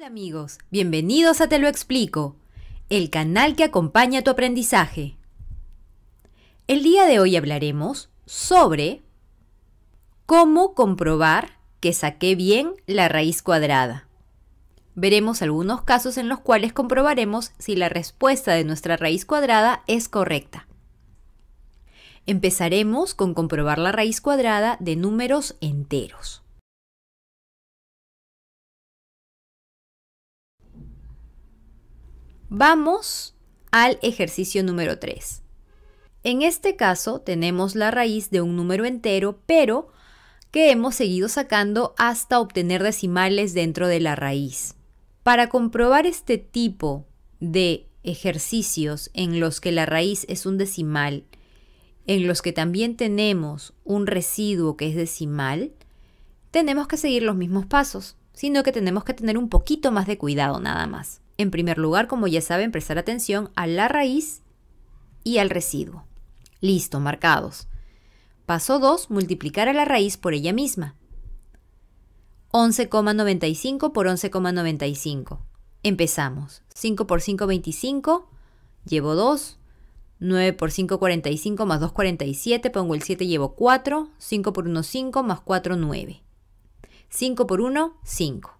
Hola amigos, bienvenidos a Te lo explico, el canal que acompaña tu aprendizaje. El día de hoy hablaremos sobre cómo comprobar que saqué bien la raíz cuadrada. Veremos algunos casos en los cuales comprobaremos si la respuesta de nuestra raíz cuadrada es correcta. Empezaremos con comprobar la raíz cuadrada de números enteros. Vamos al ejercicio número 3. En este caso tenemos la raíz de un número entero, pero que hemos seguido sacando hasta obtener decimales dentro de la raíz. Para comprobar este tipo de ejercicios en los que la raíz es un decimal, en los que también tenemos un residuo que es decimal, tenemos que seguir los mismos pasos, sino que tenemos que tener un poquito más de cuidado nada más en primer lugar, como ya saben, prestar atención a la raíz y al residuo. Listo, marcados. Paso 2, multiplicar a la raíz por ella misma. 11,95 por 11,95. Empezamos. 5 por 5, 25. Llevo 2. 9 por 5, 45 más 2, 47. Pongo el 7, llevo 4. 5 por 1, 5 más 4, 9. 5 por 1, 5.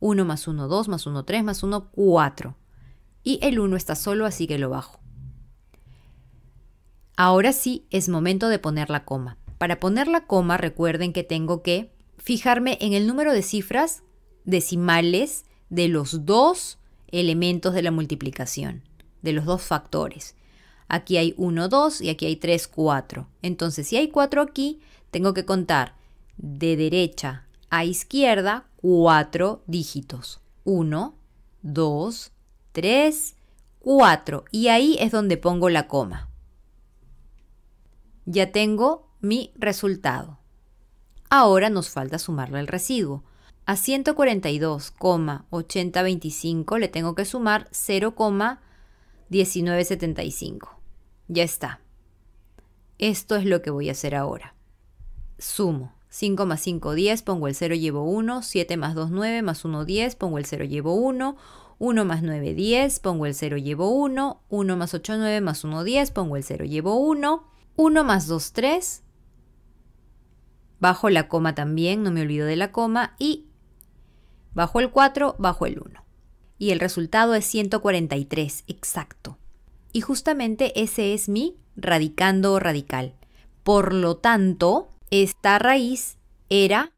1 más 1, 2 más 1, 3 más 1, 4. Y el 1 está solo, así que lo bajo. Ahora sí es momento de poner la coma. Para poner la coma, recuerden que tengo que fijarme en el número de cifras decimales de los dos elementos de la multiplicación, de los dos factores. Aquí hay 1, 2 y aquí hay 3, 4. Entonces, si hay 4 aquí, tengo que contar de derecha a izquierda cuatro dígitos. 1, 2, 3, 4. Y ahí es donde pongo la coma. Ya tengo mi resultado. Ahora nos falta sumarle el residuo. A 142,8025 le tengo que sumar 0,1975. Ya está. Esto es lo que voy a hacer ahora. Sumo 5 más 5, 10, pongo el 0, llevo 1, 7 más 2, 9, más 1, 10, pongo el 0, llevo 1, 1 más 9, 10, pongo el 0, llevo 1, 1 más 8, 9, más 1, 10, pongo el 0, llevo 1, 1 más 2, 3, bajo la coma también, no me olvido de la coma, y bajo el 4, bajo el 1. Y el resultado es 143, exacto. Y justamente ese es mi radicando radical. Por lo tanto, esta raíz era